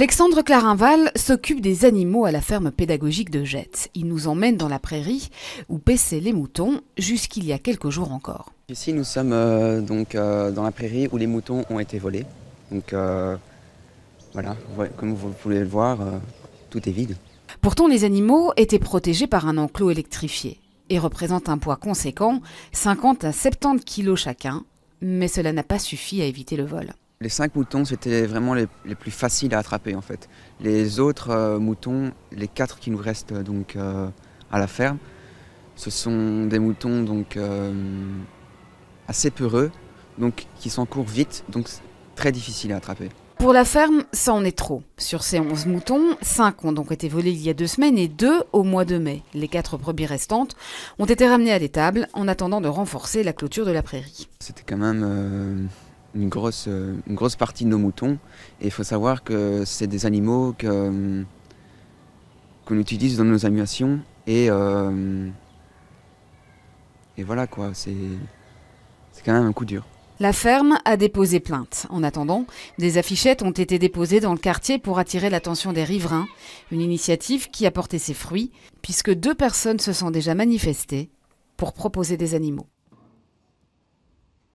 Alexandre Clarinval s'occupe des animaux à la ferme pédagogique de Jette. Il nous emmène dans la prairie où paissaient les moutons jusqu'il y a quelques jours encore. Ici, nous sommes euh, donc euh, dans la prairie où les moutons ont été volés. Donc euh, voilà, comme vous pouvez le voir, tout est vide. Pourtant, les animaux étaient protégés par un enclos électrifié et représentent un poids conséquent, 50 à 70 kilos chacun, mais cela n'a pas suffi à éviter le vol. Les cinq moutons, c'était vraiment les, plus faciles à attraper en fait. Les autres euh, moutons, les quatre qui nous restent euh, donc euh, à la ferme, ce sont des moutons donc assez peureux, donc qui s'encourent vite, donc très difficiles à attraper. Pour la ferme, ça en est trop. Sur ces 11 moutons, 5 ont donc été volés il y a deux semaines et 2 au mois de mai. Les 4 brebis restantes ont été ramenées à l'étable en attendant de renforcer la clôture de la prairie. C'était quand même une grosse, euh, une grosse partie de nos moutons. Et il faut savoir que c'est des animaux que, euh, qu'on utilise dans nos animations. Et, euh, et voilà quoi, c'est, c'est quand même un coup dur. La ferme a déposé plainte. En attendant, des affichettes ont été déposées dans le quartier pour attirer l'attention des riverains, une initiative qui a porté ses fruits, puisque deux personnes se sont déjà manifestées pour proposer des animaux.